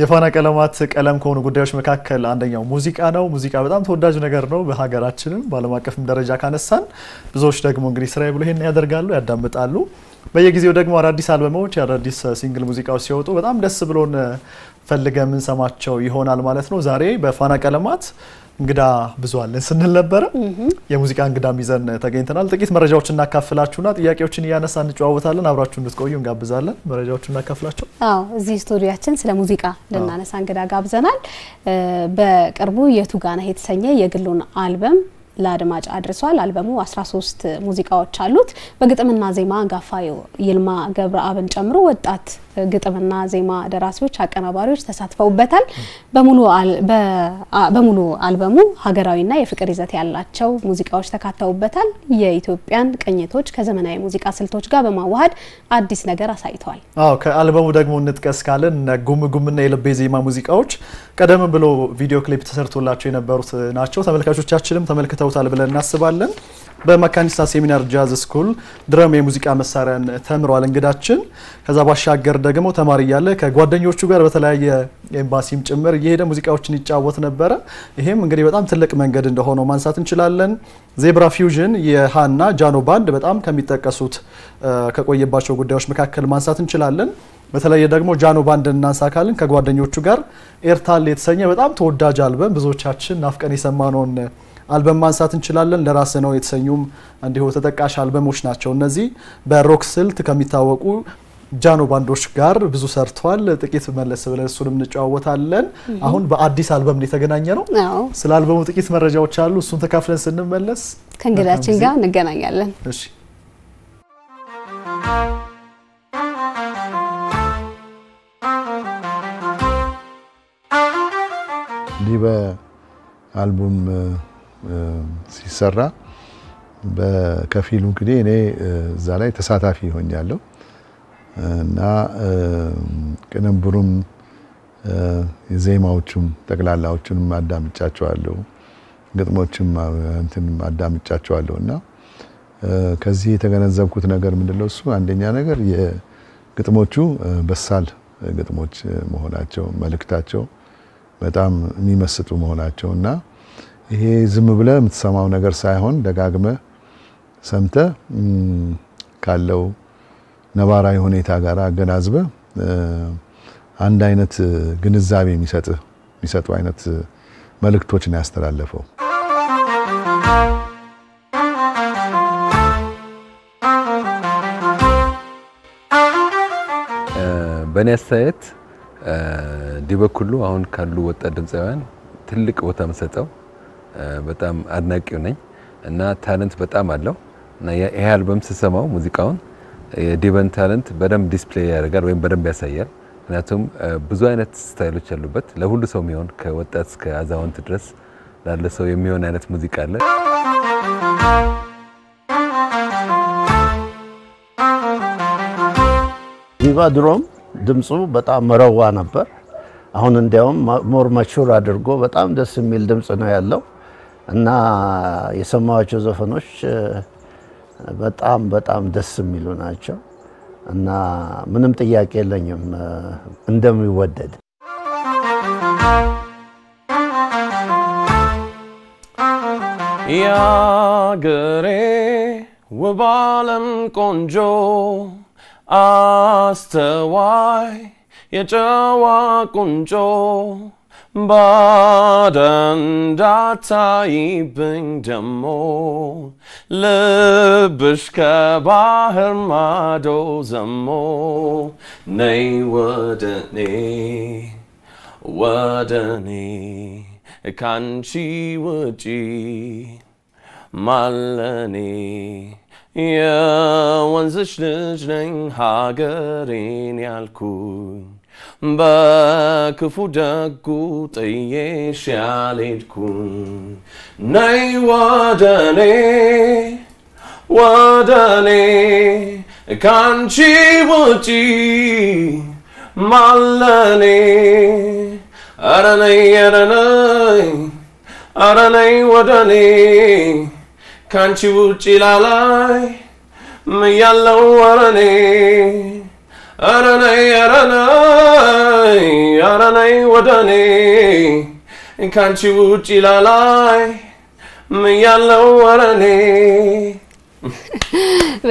የፋና ቀለማት ቀለም ከሆኑ ጉዳዮች መካከል አንደኛው ሙዚቃ ነው። ሙዚቃ በጣም ተወዳጅ ነገር ነው በሀገራችንም በዓለም አቀፍም ደረጃ ካነሳን፣ ብዙዎች ደግሞ እንግዲህ ስራ ብሎ ይሄን ያደርጋሉ፣ ያዳምጣሉ። በየጊዜው ደግሞ አዳዲስ አልበሞች፣ አዳዲስ ሲንግል ሙዚቃዎች ሲወጡ በጣም ደስ ብሎን ፈልገ የምንሰማቸው ይሆናል ማለት ነው። ዛሬ በፋና ቀለማት እንግዳ ብዙ አለን ስንል ነበረ። የሙዚቃ እንግዳም ይዘን ተገኝተናል። ጥቂት መረጃዎች እናካፍላችሁና ጥያቄዎችን እያነሳ እንጨዋወታለን። አብራችሁ እንድትቆዩ እንጋብዛለን። መረጃዎች እናካፍላቸው። አዎ፣ እዚህ ስቱዲያችን ስለ ሙዚቃ ልናነሳ እንግዳ ጋብዘናል። በቅርቡ የቱጋና የተሰኘ የግሉን አልበም ለአድማጭ አድርሷል። አልበሙ 13 ሙዚቃዎች አሉት። በግጥምና ዜማ ጋፋዮ ይልማ ገብረአብን ጨምሮ ወጣት ግጥምና ዜማ ደራሲዎች፣ አቀናባሪዎች ተሳትፈውበታል። በሙሉ አልበሙ ሀገራዊና የፍቅር ይዘት ያላቸው ሙዚቃዎች ተካተውበታል። የኢትዮጵያን ቅኝቶች ከዘመናዊ ሙዚቃ ስልቶች ጋር በማዋሃድ አዲስ ነገር አሳይተዋል። አዎ ከአልበሙ ደግሞ እንጥቀስ ካለን ጉምጉምና የልቤ ዜማ ሙዚቃዎች ቀደም ብሎ ቪዲዮ ክሊፕ ተሰርቶላቸው የነበሩት ናቸው። ተመልካቾቻችንም ተመልክተውታል ብለን እናስባለን። በመካኒስታ ሴሚናር ጃዝ ስኩል ድረም የሙዚቃ መሳሪያን ተምሯል እንግዳችን። ከዛ ባሻገር ደግሞ ተማሪ እያለ ከጓደኞቹ ጋር በተለያየ ኤምባሲም ጭምር እየሄደ ሙዚቃዎችን ይጫወት ነበረ። ይሄም እንግዲህ በጣም ትልቅ መንገድ እንደሆነው ማንሳት እንችላለን። ዜብራ ፊውዥን የሃና ጃኖ ባንድ በጣም ከሚጠቀሱት ከቆየባቸው ጉዳዮች መካከል ማንሳት እንችላለን። በተለይ ደግሞ ጃኖ ባንድ እናንሳ ካልን ከጓደኞቹ ጋር ኤርታል የተሰኘ በጣም ተወዳጅ አልበም ብዙዎቻችን ናፍቀን የሰማነውን አልበም ማንሳት እንችላለን። ለራስ ነው የተሰኙም እንዲሁ ተጠቃሽ አልበሞች ናቸው። እነዚህ በሮክ ስልት ከሚታወቁ ጃኖ ባንዶች ጋር ብዙ ሰርቷል። ጥቂት መለስ ብለን እሱንም እንጨዋወታለን። አሁን በአዲስ አልበም ነው የተገናኘ ነው። ስለ አልበሙ ጥቂት መረጃዎች አሉ። እሱን ተካፍለን ስንመለስ ከእንግዳችን ጋር እንገናኛለን። እሺ እንዲህ ሲሰራ በከፊሉ እንግዲህ እኔ እዛ ላይ ተሳታፊ ይሆኛለሁ እና ቅንብሩም የዜማዎቹም ጠቅላላዎቹንም አዳምጫቸዋለሁ፣ ግጥሞችም እንትንም አዳምጫቸዋለሁ እና ከዚህ የተገነዘብኩት ነገር ምንድነው? እሱ አንደኛ ነገር የግጥሞቹ በሳል ግጥሞች መሆናቸው መልእክታቸው በጣም የሚመስጡ መሆናቸው እና ይሄ ዝም ብለ የምትሰማው ነገር ሳይሆን ደጋግመ ሰምተ ካለው ነባራዊ ሁኔታ ጋር አገናዝበ አንድ አይነት ግንዛቤ የሚሰጥህ የሚሰጡ አይነት መልእክቶች ነው ያስተላለፈው። በእኔ አስተያየት ዲበኩሉ አሁን ካሉ ወጣት ድምፃውያን ትልቅ ቦታ የምሰጠው በጣም አድናቂው ነኝ እና ታለንት በጣም አለው እና ይሄ አልበም ስሰማው ሙዚቃውን የዲቨን ታለንት በደንብ ዲስፕሌይ ያደርጋል ወይም በደንብ ያሳያል። ምክንያቱም ብዙ አይነት ስታይሎች ያሉበት ለሁሉ ሰው የሚሆን ከወጣት እስከ አዛውንት ድረስ ላለ ሰው የሚሆን አይነት ሙዚቃ አለ። ዲቫ ድሮም ድምፁ በጣም መረዋ ነበር። አሁን እንዲያውም ሞር ማቹር አድርጎ በጣም ደስ የሚል ድምፅ ነው ያለው። እና የሰማኋቸው ዘፈኖች በጣም በጣም ደስ የሚሉ ናቸው እና ምንም ጥያቄ የለኝም እንደሚወደድ። ያገሬ ውብ ዓለም ቆንጆ አስተዋይ የጨዋ ቁንጮ Baden datayibing demo Libish kabahir mado zamo Nay wadani wadani Kanchi waji Malani Ya wanzishnisning hagarin yalkun በክፉ ደጉ ጥዬሽ ያልሄድኩኝ ነይ ወደኔ ወደኔ ካንቺ ውጪ ማለኔ ኧረ ነይ ኧረ ነይ ኧረ ነይ ወደኔ ካንቺ ውጪ ላላይ ምያለው ወረኔ አረነይ አረነይ አረነይ ወደኔ ካንቺ ውጭ ላላይ ምያለው አረኔ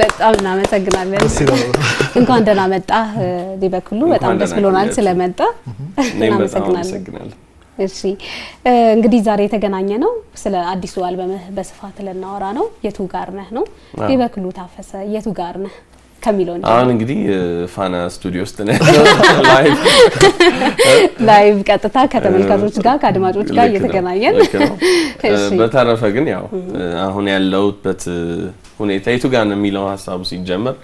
በጣም እናመሰግናለን። እንኳን ደህና መጣህ ሊበክሉ። በጣም ደስ ብሎናል ስለመጣ እናመሰግናለን። እሺ እንግዲህ ዛሬ የተገናኘ ነው ስለ አዲሱ አልበምህ በስፋት ልናወራ ነው። የቱ ጋር ነህ ነው ሊበክሉ ታፈሰ፣ የቱ ጋር ነህ? ከሚለው አሁን እንግዲህ ፋና ስቱዲዮ ውስጥ ነን። ላይቭ ቀጥታ ከተመልካቾች ጋር ከአድማጮች ጋር እየተገናኘን። በተረፈ ግን ያው አሁን ያለውበት ሁኔታ የቱ ጋር ነው የሚለው ሀሳቡ ሲጀመር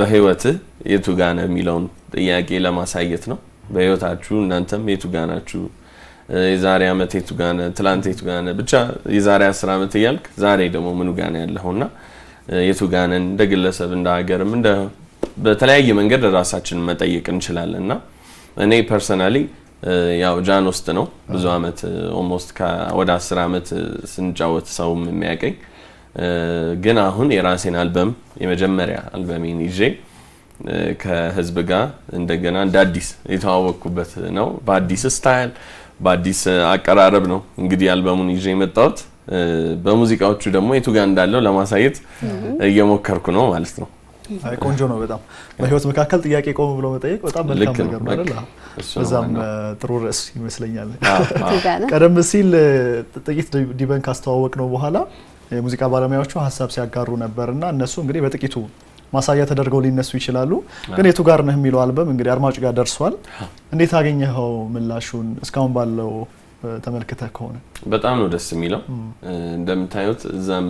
በህይወትህ የቱ ጋ ነው የሚለውን ጥያቄ ለማሳየት ነው። በህይወታችሁ እናንተም የቱ ጋ ናችሁ? የዛሬ አመት የቱ ጋ ነ ትላንት የቱ ጋ ነ ብቻ የዛሬ አስር አመት እያልክ ዛሬ ደግሞ ምኑ ጋር ነው ና የቱጋንን እንደ ግለሰብ እንደ ሀገርም እንደ በተለያየ መንገድ ራሳችን መጠየቅ እንችላለን እና እኔ ፐርሰናሊ ያው ጃን ውስጥ ነው ብዙ አመት ኦልሞስት ወደ አስር አመት ስንጫወት ሰውም የሚያቀኝ ግን አሁን የራሴን አልበም የመጀመሪያ አልበሜን ይዤ ከህዝብ ጋር እንደገና እንደ አዲስ የተዋወቅኩበት ነው። በአዲስ ስታይል፣ በአዲስ አቀራረብ ነው እንግዲህ አልበሙን ይዤ የመጣሁት። በሙዚቃዎቹ ደግሞ የቱ ጋር እንዳለው ለማሳየት እየሞከርኩ ነው ማለት ነው። አይ ቆንጆ ነው በጣም በህይወት መካከል ጥያቄ ቆም ብሎ መጠየቅ በጣም መልካም ነገር ነው አይደል? በዛም ጥሩ ርዕስ ይመስለኛል። ቀደም ሲል ጥቂት ዲበን ካስተዋወቅ ነው በኋላ የሙዚቃ ባለሙያዎቹ ሀሳብ ሲያጋሩ ነበር እና እነሱ እንግዲህ በጥቂቱ ማሳያ ተደርገው ሊነሱ ይችላሉ። ግን የቱ ጋር ነህ የሚለው አልበም እንግዲህ አድማጭ ጋር ደርሷል። እንዴት አገኘኸው ምላሹን እስካሁን ባለው ተመልክተ ከሆነ በጣም ነው ደስ የሚለው። እንደምታዩት እዛም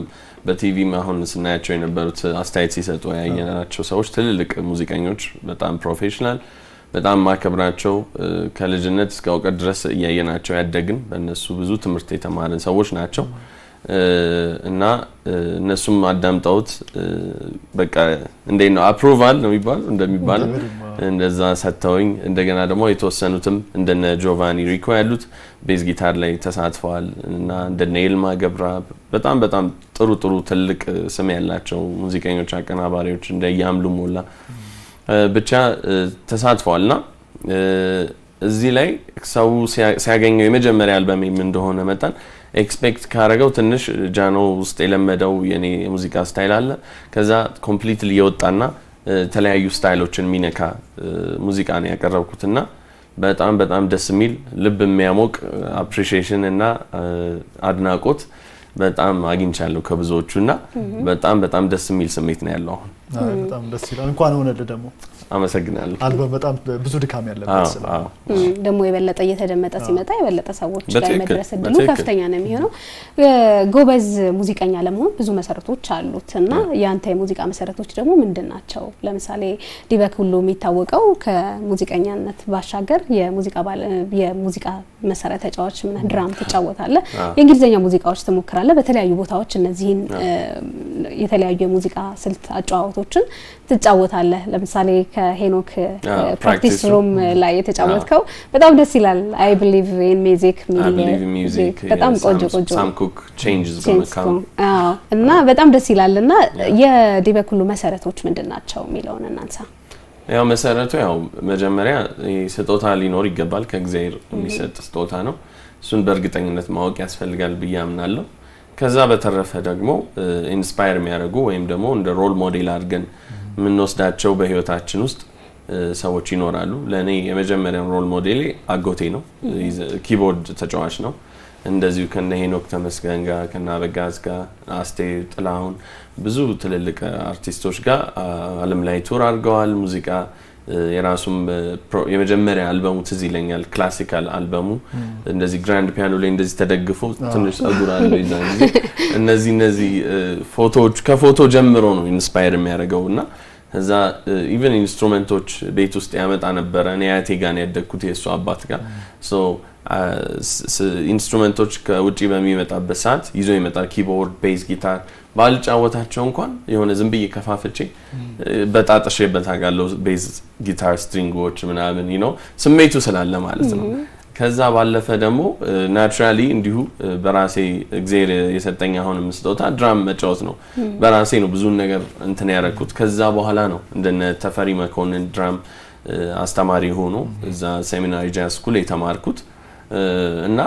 በቲቪ አሁን ስናያቸው የነበሩት አስተያየት ሲሰጡ ያየናቸው ሰዎች ትልልቅ ሙዚቀኞች፣ በጣም ፕሮፌሽናል፣ በጣም ማከብራቸው ከልጅነት እስከ እውቀት ድረስ እያየናቸው ያደግን በእነሱ ብዙ ትምህርት የተማርን ሰዎች ናቸው። እና እነሱም አዳምጠውት በቃ እንዴት ነው አፕሮቫል ነው የሚባለው እንደሚባለው እንደዛ ሰጥተውኝ እንደገና ደግሞ የተወሰኑትም እንደነ ጆቫኒ ሪኮ ያሉት ቤዝ ጊታር ላይ ተሳትፈዋል እና እንደነ ኤልማ ገብራ በጣም በጣም ጥሩ ጥሩ ትልቅ ስም ያላቸው ሙዚቀኞች፣ አቀናባሪዎች እንደ ያምሉ ሞላ ብቻ ተሳትፈዋል እና እዚህ ላይ ሰው ሲያገኘው የመጀመሪያ አልበሜም እንደሆነ መጠን ኤክስፔክት ካረገው ትንሽ ጃኖ ውስጥ የለመደው የኔ የሙዚቃ ስታይል አለ። ከዛ ኮምፕሊትሊ የወጣና የተለያዩ ስታይሎችን የሚነካ ሙዚቃ ነው ና በጣም በጣም ደስ የሚል ልብ የሚያሞቅ አፕሪሺዬሽን እና አድናቆት በጣም አግኝቻለሁ ከብዙዎቹ እና በጣም በጣም ደስ የሚል ስሜት ነው ያለው አሁን። በጣም ደስ ይላል። እንኳን ሆነልህ ደግሞ አመሰግናለሁ። አልበም በጣም ብዙ ድካም ያለበት ስለሆነ ደግሞ የበለጠ እየተደመጠ ሲመጣ የበለጠ ሰዎች ጋር መድረስ እድሉ ከፍተኛ ነው የሚሆነው። ጎበዝ ሙዚቀኛ ለመሆን ብዙ መሰረቶች አሉት እና የአንተ የሙዚቃ መሰረቶች ደግሞ ምንድን ናቸው? ለምሳሌ ዲበክ ሁሉ የሚታወቀው ከሙዚቀኛነት ባሻገር የሙዚቃ መሳሪያ ተጫዋች ምና ድራም ትጫወታለ፣ የእንግሊዝኛ ሙዚቃዎች ትሞክራለ። በተለያዩ ቦታዎች እነዚህን የተለያዩ የሙዚቃ ስልት አጨዋወቶችን ትጫወታለ። ለምሳሌ ከሄኖክ ፕራክቲስ ሩም ላይ የተጫወትከው በጣም ደስ ይላል። አይ ብሊቭ ኢን ሚዚክ በጣም ቆንጆ ቆንጆ እና በጣም ደስ ይላል። እና የዲበኩሉ መሰረቶች ምንድን ናቸው የሚለውን እናንሳ። ያው መሰረቱ ያው መጀመሪያ ስጦታ ሊኖር ይገባል። ከእግዚአብሔር የሚሰጥ ስጦታ ነው። እሱን በእርግጠኝነት ማወቅ ያስፈልጋል ብዬ አምናለሁ። ከዛ በተረፈ ደግሞ ኢንስፓየር የሚያደርጉ ወይም ደግሞ እንደ ሮል ሞዴል አድርገን የምንወስዳቸው በህይወታችን ውስጥ ሰዎች ይኖራሉ። ለእኔ የመጀመሪያው ሮል ሞዴሌ አጎቴ ነው። ኪቦርድ ተጫዋች ነው። እንደዚሁ ከነ ሄኖክ ተመስገን ጋር ከነ አበጋዝ ጋር አስቴ ጥላሁን ብዙ ትልልቅ አርቲስቶች ጋር አለም ላይ ቱር አድርገዋል። ሙዚቃ የራሱም የመጀመሪያ አልበሙ ትዝ ይለኛል፣ ክላሲካል አልበሙ እንደዚህ ግራንድ ፒያኖ ላይ እንደዚህ ተደግፎ ትንሽ ጸጉር አለ ይዛ እነዚህ እነዚህ ፎቶዎች ከፎቶ ጀምሮ ነው ኢንስፓየር የሚያደርገው እና እዛ ኢቨን ኢንስትሩመንቶች ቤት ውስጥ ያመጣ ነበረ። እኔ አያቴ ነው ያደግኩት የእሱ አባት ጋር ኢንስትሩመንቶች ከውጭ በሚመጣበት ሰዓት ይዞ ይመጣል። ኪቦርድ፣ ቤዝ፣ ጊታር ባልጫወታቸው እንኳን የሆነ ዝም ብዬ ከፋፍቼ በጣጥሼበት አውቃለሁ። ቤዝ፣ ጊታር፣ ስትሪንጎች ምናምን ነው ስሜቱ ስላለ ማለት ነው። ከዛ ባለፈ ደግሞ ናቹራሊ እንዲሁ በራሴ እግዜር የሰጠኝ አሁን ስጦታ ድራም መጫወት ነው። በራሴ ነው ብዙን ነገር እንትን ያረኩት ከዛ በኋላ ነው እንደነ ተፈሪ መኮንን ድራም አስተማሪ ሆኖ እዛ ሴሚናሪ ጃዝ ስኩል የተማርኩት። እና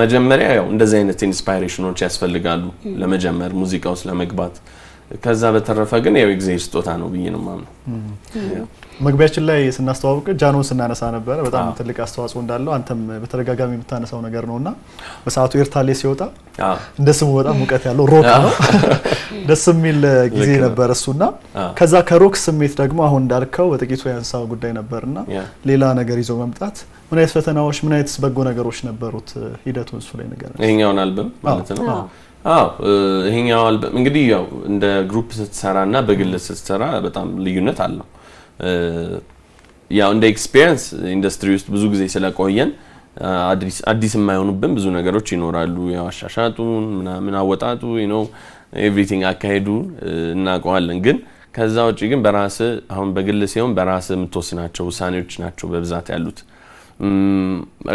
መጀመሪያ ያው እንደዚህ አይነት ኢንስፓይሬሽኖች ያስፈልጋሉ ለመጀመር ሙዚቃ ውስጥ ለመግባት ከዛ በተረፈ ግን ያው የእግዚአብሔር ስጦታ ነው ብዬ ነው ማምነው። መግቢያችን ላይ ስናስተዋውቅ ጃኖን ስናነሳ ነበረ። በጣም ትልቅ አስተዋጽኦ እንዳለው አንተም በተደጋጋሚ የምታነሳው ነገር ነው እና በሰዓቱ ኤርታሌ ሲወጣ እንደ ስሙ በጣም ሙቀት ያለው ሮክ ነው፣ ደስ የሚል ጊዜ ነበር እሱና ከዛ ከሮክ ስሜት ደግሞ አሁን እንዳልከው በጥቂቱ ያንሳው ጉዳይ ነበርና ሌላ ነገር ይዞ መምጣት ምን አይነት ፈተናዎች፣ ምን አይነት በጎ ነገሮች ነበሩት? ሂደቱን እሱ ላይ ነገር ይሄኛውን አልበም ማለት ነው አዎ ይሄኛው አልበም እንግዲህ ያው እንደ ግሩፕ ስትሰራ እና በግል ስትሰራ በጣም ልዩነት አለው። ያው እንደ ኤክስፒሪየንስ ኢንዱስትሪ ውስጥ ብዙ ጊዜ ስለቆየን አዲስ የማይሆኑብን ብዙ ነገሮች ይኖራሉ። ያው አሻሻጡን ምናምን አወጣጡ ነው ኤቭሪቲንግ አካሄዱ እናውቀዋለን። ግን ከዛ ውጭ ግን በራስ አሁን በግል ሲሆን በራስ የምትወስናቸው ውሳኔዎች ናቸው በብዛት ያሉት።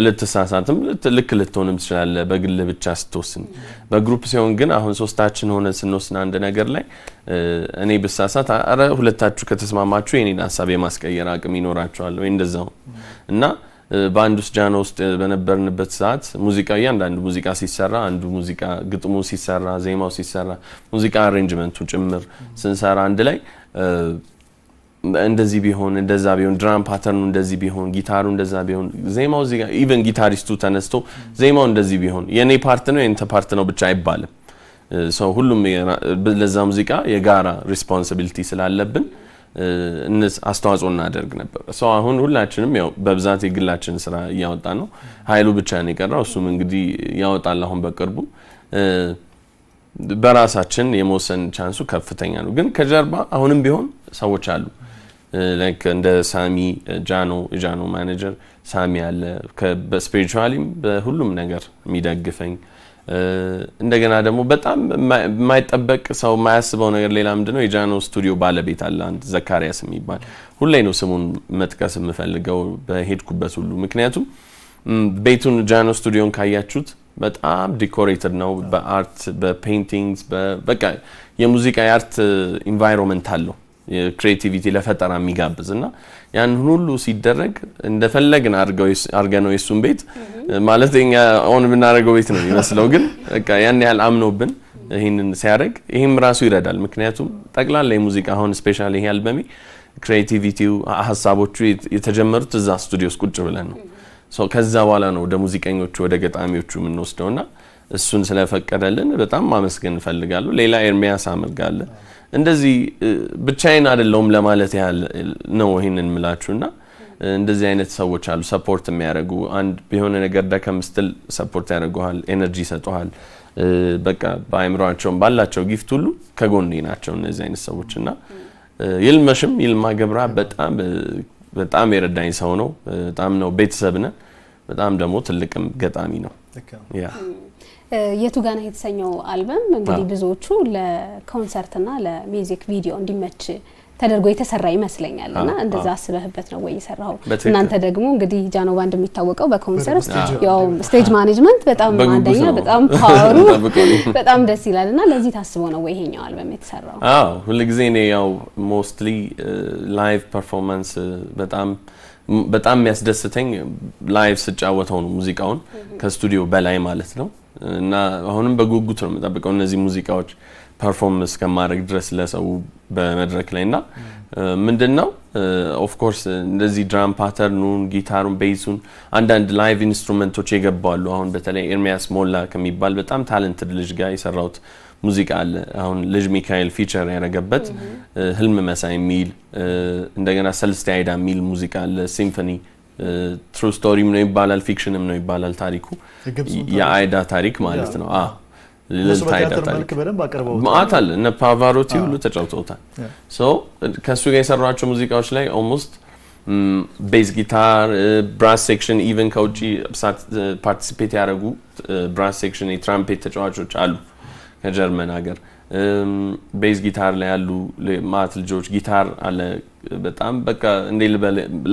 ልትሳሳትም ልክ ልትሆንም ትችላለ፣ በግል ብቻ ስትወስን። በግሩፕ ሲሆን ግን አሁን ሶስታችን ሆነ ስንወስን አንድ ነገር ላይ እኔ ብሳሳት፣ አረ ሁለታችሁ ከተስማማችሁ የኔን ሀሳብ የማስቀየር አቅም ይኖራቸዋል ወይ እንደዛው እና በአንድ ውስጥ ጃና ውስጥ በነበርንበት ሰዓት ሙዚቃ እያንዳንዱ ሙዚቃ ሲሰራ አንዱ ሙዚቃ ግጥሙ ሲሰራ፣ ዜማው ሲሰራ፣ ሙዚቃ አሬንጅመንቱ ጭምር ስንሰራ አንድ ላይ እንደዚህ ቢሆን እንደዛ ቢሆን ድራም ፓተርኑ እንደዚህ ቢሆን ጊታሩ እንደዛ ቢሆን ዜማው እዚህ ጋር ኢቨን ጊታሪስቱ ተነስቶ ዜማው እንደዚህ ቢሆን የኔ ፓርት ነው የእንተ ፓርት ነው ብቻ አይባልም። ሰው ሁሉም ለዛ ሙዚቃ የጋራ ሪስፖንሲቢሊቲ ስላለብን አስተዋጽኦ እናደርግ ነበር። ሰው አሁን ሁላችንም ያው በብዛት የግላችን ስራ እያወጣ ነው። ሀይሉ ብቻ ነው የቀረው። እሱም እንግዲህ ያወጣል አሁን በቅርቡ በራሳችን የመወሰን ቻንሱ ከፍተኛ ነው። ግን ከጀርባ አሁንም ቢሆን ሰዎች አሉ። እንደ ሳሚ ጃኖ ጃኖ ማኔጀር ሳሚ አለ በስፒሪቹዋሊም በሁሉም ነገር የሚደግፈኝ እንደገና ደግሞ በጣም የማይጠበቅ ሰው የማያስበው ነገር ሌላ ምንድነው የጃኖ ስቱዲዮ ባለቤት አለ አንድ ዘካሪያስ የሚባል ሁሌ ነው ስሙን መጥቀስ የምፈልገው በሄድኩበት ሁሉ ምክንያቱም ቤቱን ጃኖ ስቱዲዮን ካያችሁት በጣም ዲኮሬትድ ነው በአርት በፔይንቲንግስ በቃ የሙዚቃ የአርት ኢንቫይሮንመንት አለው ክሬቲቪቲ ለፈጠራ የሚጋብዝ እና ያን ሁሉ ሲደረግ እንደፈለግን አድርገነው የእሱን ቤት ማለት ኛ ኦን ብናደርገው ቤት ነው የሚመስለው፣ ግን ያን ያህል አምኖብን ይህንን ሲያደርግ ይህም ራሱ ይረዳል። ምክንያቱም ጠቅላላ የሙዚቃ አሁን ስፔሻ ይሄ አልበሜ ክሬቲቪቲው ሀሳቦቹ የተጀመሩት እዛ ስቱዲዮ ቁጭ ብለን ነው። ከዛ በኋላ ነው ወደ ሙዚቀኞቹ ወደ ገጣሚዎቹ የምንወስደው ና እሱን ስለፈቀደልን በጣም ማመስገን እንፈልጋለሁ። ሌላ ኤርሚያስ አመልጋለ እንደዚህ ብቻዬን አደለውም ለማለት ያህል ነው ይህንን ምላችሁና እንደዚህ አይነት ሰዎች አሉ ሰፖርት የሚያደርጉ አንድ የሆነ ነገር ደከም ስትል ሰፖርት ያደርጉሃል፣ ኤነርጂ ይሰጡሃል። በቃ በአይምሯቸውን ባላቸው ጊፍት ሁሉ ከጎኔ ናቸው እነዚህ አይነት ሰዎች እና ይልመሽም ይልማ ገብራ በጣም በጣም የረዳኝ ሰው ነው። በጣም ነው ቤተሰብ ነን። በጣም ደግሞ ትልቅም ገጣሚ ነው። የቱ ጋና የተሰኘው አልበም እንግዲህ ብዙዎቹ ለኮንሰርትና ለሚዚክ ቪዲዮ እንዲመች ተደርጎ የተሰራ ይመስለኛል እና እንደዛ አስበህበት ነው ወይ የሰራው? እናንተ ደግሞ እንግዲህ ጃኖ ባንድ የሚታወቀው በኮንሰርት ያው ስቴጅ ማኔጅመንት በጣም አንደኛ፣ በጣም ፓወሩ በጣም ደስ ይላል እና ለዚህ ታስቦ ነው ወይ ይሄኛው አልበም የተሰራው? አዎ ሁልጊዜ እኔ ያው ሞስትሊ ላይቭ ፐርፎርማንስ በጣም በጣም የሚያስደስተኝ ላይቭ ስጫወተው ነው ሙዚቃውን ከስቱዲዮ በላይ ማለት ነው። እና አሁንም በጉጉት ነው የምጠብቀው እነዚህ ሙዚቃዎች ፐርፎርም እስከማድረግ ድረስ ለሰው በመድረክ ላይ እና ምንድን ነው ኦፍኮርስ እንደዚህ ድራም ፓተርኑን፣ ጊታሩን፣ ቤሱን አንዳንድ ላይቭ ኢንስትሩመንቶች የገባሉ። አሁን በተለይ ኤርሚያስ ሞላ ከሚባል በጣም ታለንትድ ልጅ ጋር የሰራውት ሙዚቃ አለ። አሁን ልጅ ሚካኤል ፊቸር ያደረገበት ህልም መሳይ የሚል እንደገና ሰልስቲ አይዳ የሚል ሙዚቃ አለ ሲምፎኒ ትሩ ስቶሪም ነው ይባላል፣ ፊክሽንም ነው ይባላል ታሪኩ የአይዳ ታሪክ ማለት ነው። ልልታ ማአት አለ እነ ፓቫሮቲ ሁሉ ተጫውተውታል። ከእሱ ጋር የሰሯቸው ሙዚቃዎች ላይ ኦልሞስት ቤዝ ጊታር፣ ብራስ ሴክሽን ኢቨን ከውጭ ፓርቲሲፔት ያደረጉ ብራስ ሴክሽን የትራምፔት ተጫዋቾች አሉ ከጀርመን ሀገር ቤዝ ጊታር ላይ ያሉ ማት ልጆች ጊታር አለ። በጣም በቃ እንዴ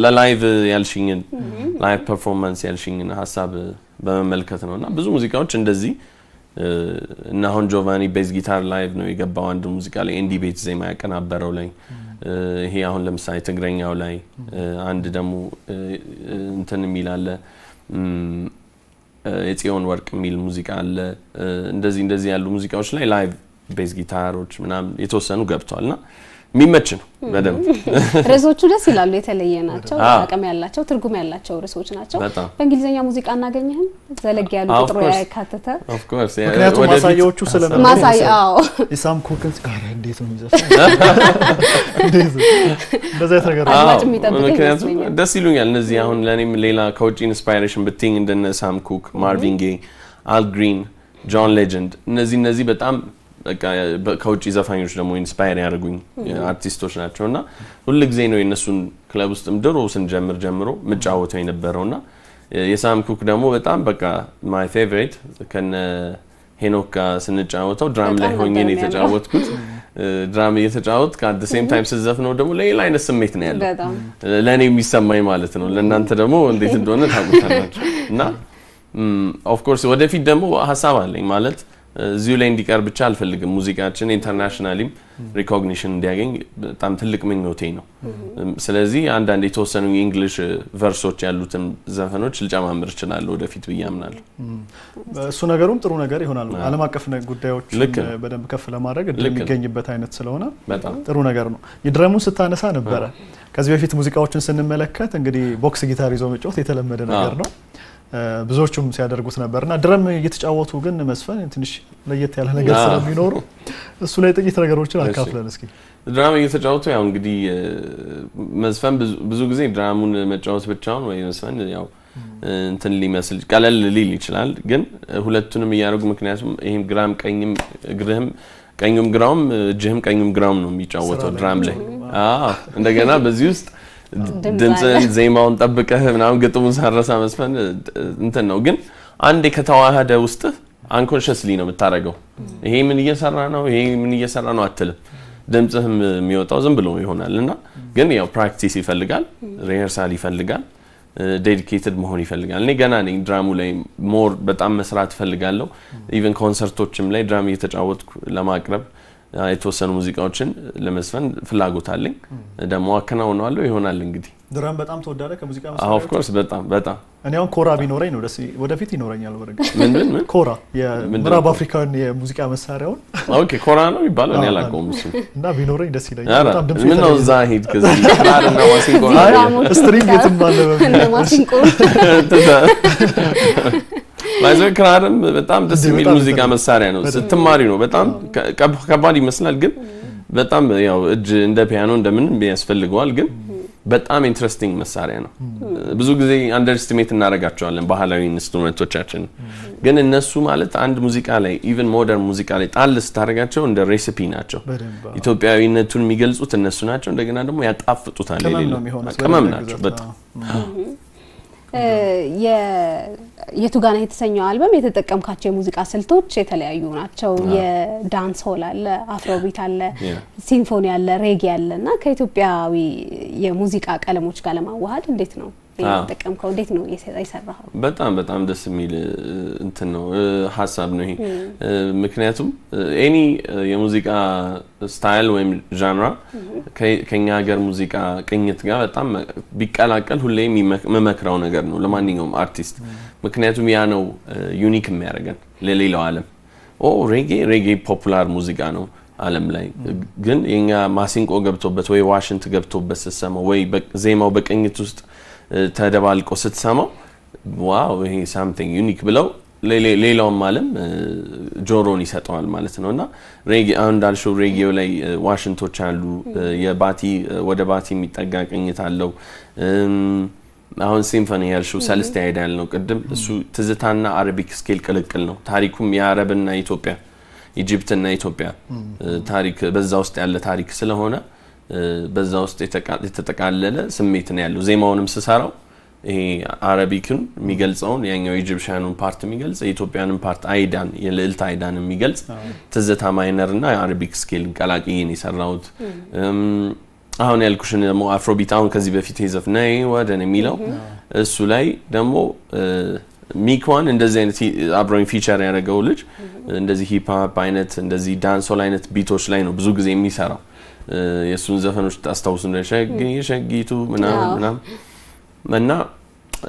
ለላይቭ ያልሽኝን ላይቭ ፐርፎርማንስ ያልሽኝን ሀሳብ በመመልከት ነው እና ብዙ ሙዚቃዎች እንደዚህ እና አሁን ጆቫኒ ቤዝ ጊታር ላይቭ ነው የገባው አንድ ሙዚቃ ላይ ኤንዲ ቤት ዜማ ያቀናበረው ላይ ይሄ አሁን ለምሳሌ ትግረኛው ላይ አንድ ደግሞ እንትን የሚል አለ የጽዮን ወርቅ የሚል ሙዚቃ አለ። እንደዚህ እንደዚህ ያሉ ሙዚቃዎች ላይ ላይቭ ቤዝ ጊታሮች ምናምን የተወሰኑ ገብተዋል ና የሚመች ነው በደንብ ርዕሶቹ ደስ ይላሉ። የተለየ ናቸው፣ አቅም ያላቸው ትርጉም ያላቸው ርዕሶች ናቸው። በእንግሊዝኛ ሙዚቃ እናገኘህም ዘለግ ያሉ ቁጥሩ ያካተተ ምክንያቱም ማሳያዎቹ ስለማሳያው ኢሳም ኮከት ጋር እንዴት ነው የሚዘፍነው? ደስ ይሉኛል እነዚህ አሁን ለእኔም ሌላ ከውጭ ኢንስፓይሬሽን ብትኝ እንደነ ሳም ኩክ፣ ማርቪን ጌይ፣ አል ግሪን፣ ጆን ሌጀንድ እነዚህ እነዚህ በጣም ከውጭ ዘፋኞች ደግሞ ኢንስፓየር ያደርጉኝ አርቲስቶች ናቸው እና ሁል ጊዜ ነው የእነሱን ክለብ ውስጥም ድሮ ስንጀምር ጀምሮ ምጫወተው የነበረው እና የሳም ኩክ ደግሞ በጣም በቃ ማይ ፌቨሬት ከነ ሄኖክ ጋር ስንጫወተው ድራም ላይ ሆኜ ነው የተጫወትኩት። ድራም እየተጫወት ከአት ሴም ታይም ስዘፍ ነው ደግሞ ለሌላ አይነት ስሜት ነው ያለው ለእኔ የሚሰማኝ ማለት ነው። ለእናንተ ደግሞ እንዴት እንደሆነ ታውቁታላችሁ እና ኦፍኮርስ ወደፊት ደግሞ ሀሳብ አለኝ ማለት እዚሁ ላይ እንዲቀር ብቻ አልፈልግም። ሙዚቃችን ኢንተርናሽናሊም ሪኮግኒሽን እንዲያገኝ በጣም ትልቅ ምኞቴ ነው። ስለዚህ አንዳንድ የተወሰኑ የእንግሊሽ ቨርሶች ያሉትን ዘፈኖች ልጨማምር ችላለ ወደፊት ብዬ አምናለሁ። እሱ ነገሩም ጥሩ ነገር ይሆናል። አለም አቀፍ ጉዳዮች በደንብ ከፍ ለማድረግ የሚገኝበት አይነት ስለሆነ ጥሩ ነገር ነው። የድረሙን ስታነሳ ነበረ። ከዚህ በፊት ሙዚቃዎችን ስንመለከት እንግዲህ ቦክስ ጊታር ይዞ መጫወት የተለመደ ነገር ነው። ብዙዎቹም ሲያደርጉት ነበር እና ድረም እየተጫወቱ ግን መስፈን ትንሽ ለየት ያለ ነገር ስለሚኖሩ እሱ ላይ ጥቂት ነገሮችን አካፍለን እስኪ። ድራም እየተጫወቱ ያው እንግዲህ መስፈን ብዙ ጊዜ ድራሙን መጫወት ብቻውን ወይ መስፈን ያው እንትን ሊመስል ቀለል ሊል ይችላል። ግን ሁለቱንም እያደረጉ ምክንያቱም ይህም ግራም ቀኝም እግርህም ቀኙም ግራውም እጅህም ቀኙም ግራውም ነው የሚጫወተው ድራም ላይ እንደገና በዚህ ውስጥ ድምፅን ዜማውን ጠብቀህ ምናም ግጥሙን ሳረሳ መስፈን እንትን ነው። ግን አንዴ ከተዋህደ ውስጥህ አንኮንሽስሊ ነው የምታደርገው። ይሄ ምን እየሰራ ነው፣ ይሄ ምን እየሰራ ነው አትልም። ድምፅህም የሚወጣው ዝም ብሎ ይሆናል እና ግን ያው ፕራክቲስ ይፈልጋል፣ ሪሄርሳል ይፈልጋል፣ ዴዲኬትድ መሆን ይፈልጋል። እኔ ገና ነኝ። ድራሙ ላይ ሞር በጣም መስራት እፈልጋለሁ። ኢቨን ኮንሰርቶችም ላይ ድራም እየተጫወትኩ ለማቅረብ የተወሰኑ ሙዚቃዎችን ለመዝፈን ፍላጎት አለኝ። ደግሞ አከናውነዋለሁ ይሆናል እንግዲህ። ድራም በጣም ተወዳደ ከሙዚቃ መሳሪያ ኦፍ በጣም በጣም እኔ አሁን ኮራ ቢኖረኝ ነው ደስ ወደፊት ይኖረኛል። በርግጥ ምን ምን ምን ኮራ የምዕራብ አፍሪካን የሙዚቃ መሳሪያውን ኦኬ ኮራ ነው ይባላል። እኔ አላውቀውም እሱ እና ቢኖረኝ ደስ ይለኛል። በጣም ድምጽ ምን ነው እዛ ሂድ ከዚህ ክራር እና ማሲንቆ ስትሪንግ የትም አለ በሚል ማሲንቆ ባይዘ ክራርም በጣም ደስ የሚል ሙዚቃ መሳሪያ ነው። ስትማሪ ነው በጣም ከባድ ይመስላል፣ ግን በጣም ያው እጅ እንደ ፒያኖ እንደምንም ያስፈልገዋል፣ ግን በጣም ኢንትረስቲንግ መሳሪያ ነው። ብዙ ጊዜ አንደርስቲሜት እናደርጋቸዋለን ባህላዊ ኢንስትሩመንቶቻችን፣ ግን እነሱ ማለት አንድ ሙዚቃ ላይ ኢቨን ሞደርን ሙዚቃ ላይ ጣል ስታደርጋቸው እንደ ሬሲፒ ናቸው። ኢትዮጵያዊነቱን የሚገልጹት እነሱ ናቸው። እንደገና ደግሞ ያጣፍጡታል። የሌለው ቅመም ናቸው በጣም የቱጋና የተሰኘው አልበም የተጠቀምካቸው የሙዚቃ ስልቶች የተለያዩ ናቸው። የዳንስ ሆል አለ፣ አፍሮቢት አለ፣ ሲምፎኒ አለ፣ ሬጌ አለ እና ከኢትዮጵያዊ የሙዚቃ ቀለሞች ጋር ለማዋሃድ እንዴት ነው የተጠቀምከው? እንዴት ነው የሰራኸው? በጣም በጣም ደስ የሚል እንትን ነው ሀሳብ ነው ይሄ። ምክንያቱም ኤኒ የሙዚቃ ስታይል ወይም ዣንራ ከኛ ሀገር ሙዚቃ ቅኝት ጋር በጣም ቢቀላቀል ሁሌ የምመክረው ነገር ነው ለማንኛውም አርቲስት ምክንያቱም ያ ነው ዩኒክ የሚያደርገን ለሌላው አለም ኦ ሬጌ ሬጌ ፖፑላር ሙዚቃ ነው አለም ላይ ግን የኛ ማሲንቆ ገብቶበት ወይ ዋሽንት ገብቶበት ስትሰማው ወይ ዜማው በቅኝት ውስጥ ተደባልቆ ስትሰማው ዋው ይሄ ሳምቲንግ ዩኒክ ብለው ሌላውም አለም ጆሮን ይሰጠዋል ማለት ነው። እና አሁን እንዳልሽው ሬጌው ላይ ዋሽንቶች አሉ። የባቲ ወደ ባቲ የሚጠጋ ቅኝት አለው። አሁን ሲምፎኒ ያልሽው ሰለስቲ አይዳል ነው ቅድም እሱ ትዝታና አረቢክ ስኬል ቅልቅል ነው። ታሪኩም የአረብና ኢትዮጵያ ኢጅፕትና ኢትዮጵያ ታሪክ በዛ ውስጥ ያለ ታሪክ ስለሆነ በዛ ውስጥ የተጠቃለለ ስሜት ነው ያለው። ዜማውንም ስሰራው ይሄ አረቢክን የሚገልጸውን ያኛው ኢጅፕሽያኑን ፓርት የሚገልጽ የኢትዮጵያንን ፓርት አይዳን የልዕልት አይዳን የሚገልጽ ትዝታ ማይነርና የአረቢክ ስኬል ቀላቅዬን የሰራሁት አሁን ያልኩሽን ደግሞ አፍሮቢታውን ከዚህ በፊት ሄዘፍ የዘፍና ወደን የሚለው እሱ ላይ ደግሞ ሚክዋን እንደዚህ አይነት አብሮኝ ፊቸር ያደረገው ልጅ እንደዚህ ሂፕሀፕ አይነት እንደዚህ ዳንሶል አይነት ቢቶች ላይ ነው ብዙ ጊዜ የሚሰራው። የእሱን ዘፈኖች አስታውሱ እንደ ሸጊ ሸጊቱ ምናምን ምናምን እና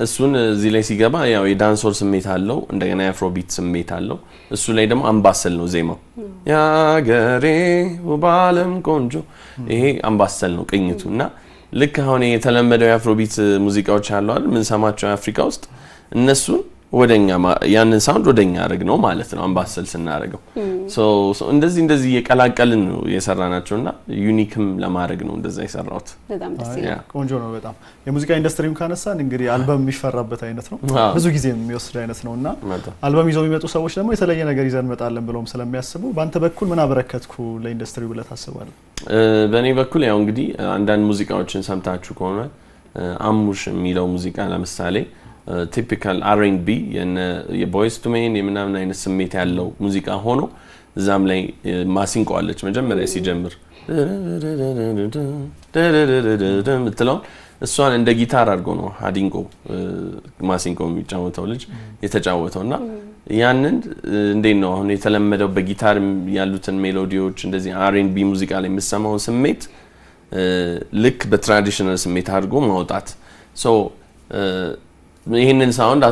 እሱን እዚህ ላይ ሲገባ ያው የዳንሶር ስሜት አለው፣ እንደገና የአፍሮቢት ስሜት አለው። እሱ ላይ ደግሞ አምባሰል ነው ዜማው። ያገሬ ውብ ቆንጆ፣ ይሄ አምባሰል ነው ቅኝቱ እና ልክ አሁን የተለመደው የአፍሮቢት ሙዚቃዎች አሉ አይደል? ምን ሰማቸው አፍሪካ ውስጥ እነሱን ወደኛ ያንን ሳውንድ ወደኛ አረግ ነው ማለት ነው አምባሰል ስናረገው hmm. እንደዚህ እንደዚህ እየቀላቀልን ነው ናቸው እና ዩኒክም ለማድረግ ነው እንደዛ የሰራሁት። ቆንጆ ነው በጣም የሙዚቃ ኢንዱስትሪም ካነሳን እንግዲህ አልበም የሚፈራበት አይነት ነው ብዙ ጊዜ የሚወስድ አይነት ነው እና አልበም ይዘው የሚመጡ ሰዎች ደግሞ የተለየ ነገር ይዘን እንመጣለን ብለውም ስለሚያስቡ በአንተ በኩል ምን አበረከትኩ ለኢንዱስትሪው ብለ ታስባለ። በእኔ በኩል ያው እንግዲህ አንዳንድ ሙዚቃዎችን ሰምታችሁ ከሆነ አሙሽ የሚለው ሙዚቃ ለምሳሌ ቲፒካል ቢ የቦይስ ቱሜን የምናምን አይነት ስሜት ያለው ሙዚቃ ሆኖ እዛም ላይ ማሲንቀዋለች መጀመሪያ ሲጀምር ምትለውን እሷን እንደ ጊታር አድርጎ ነው አዲንቆ ማሲንቆ የሚጫወተው ልጅ የተጫወተው እና ያንን እንዴት ነው አሁን የተለመደው በጊታር ያሉትን ሜሎዲዎች እንደዚህ አርኤንቢ ሙዚቃ ላይ የምሰማውን ስሜት ልክ በትራዲሽናል ስሜት አድርጎ ማውጣት ይህንን ሳውንድ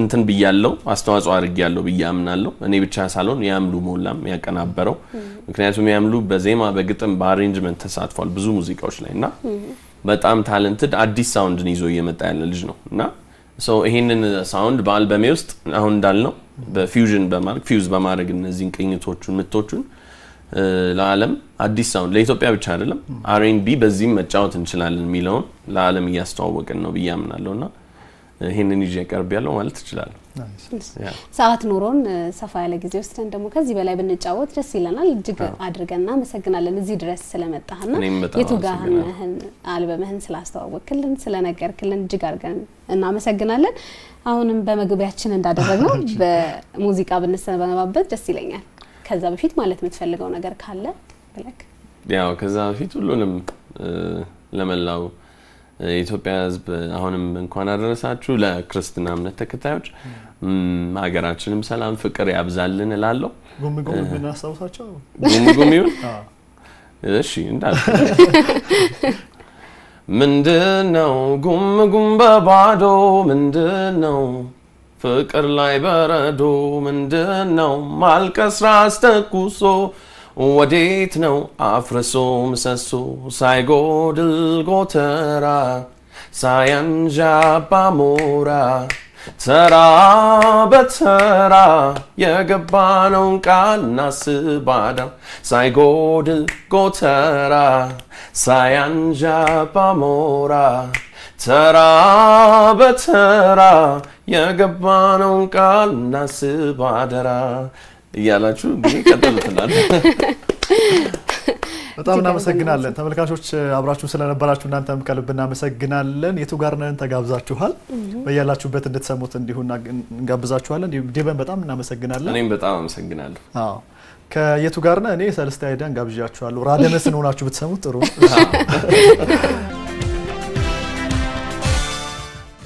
እንትን ብያለው አስተዋጽኦ ያለው ብዬ አምናለሁ። እኔ ብቻ ሳልሆን ያምሉ ሞላም ያቀናበረው። ምክንያቱም ያምሉ በዜማ በግጥም በአሬንጅመንት ተሳትፏል ብዙ ሙዚቃዎች ላይ እና በጣም ታለንትድ አዲስ ሳውንድን ይዞ እየመጣ ያለ ልጅ ነው እና ይህንን ሳውንድ በአልበሜ ውስጥ አሁን እንዳልነው በፊውዥን በማድረግ ፊውዝ በማድረግ እነዚህን ቅኝቶቹን ምቶቹን ለአለም አዲስ ሳውንድ ለኢትዮጵያ ብቻ አይደለም አር በዚህም መጫወት እንችላለን የሚለውን ለዓለም እያስተዋወቅን ነው ብያምናለው እና ይህንን ይዤ ቀርብ ያለው ማለት ትችላለሁ። ሰዓት ኑሮን ሰፋ ያለ ጊዜ ወስደን ደግሞ ከዚህ በላይ ብንጫወት ደስ ይለናል። እጅግ አድርገን እናመሰግናለን እዚህ ድረስ ስለመጣህና የቱጋህንህን አልበምህን ስላስተዋወቅልን ስለነገርክልን እጅግ አድርገን እናመሰግናለን። አሁንም በመግቢያችን እንዳደረግነው በሙዚቃ ብንሰነባበት ደስ ይለኛል። ከዛ በፊት ማለት የምትፈልገው ነገር ካለ ብለክ ያው ከዛ በፊት ሁሉንም ለመላው የኢትዮጵያ ህዝብ አሁንም እንኳን አደረሳችሁ ለክርስትና እምነት ተከታዮች። ሀገራችንም ሰላም ፍቅር ያብዛልን እላለሁ። ጉምጉም ብናስታውሳቸው እሺ እንዳል ጉምጉም በባዶ ምንድነው ነው ፍቅር ላይ በረዶ ምንድን ነው ማልቀስ ራስ ተኩሶ ወዴት ነው አፍርሶ ምሰሶ ሳይጎድል ጎተራ ሳያንዣባ ሞራ ተራ በተራ የገባነውን ቃል ናስባዳ ሳይጎድል ጎተራ ሳያንዣባ ሞራ ተራ በተራ የገባነውን ቃል ናስባደራ። እያላችሁ እንግዲህ ቀጥሉትናል። በጣም እናመሰግናለን ተመልካቾች፣ አብራችሁ ስለነበራችሁ እናንተም ከልብ እናመሰግናለን። የቱ ጋር ነን ተጋብዛችኋል። በያላችሁበት እንድትሰሙት እንዲሁ እንጋብዛችኋለን። ዲበን በጣም እናመሰግናለን። እኔም በጣም አመሰግናለሁ። ከየቱ ጋር ነህ እኔ ሰለስተ አይዳን ጋብዣችኋለሁ። ራደመስን ሆናችሁ ብትሰሙት ጥሩ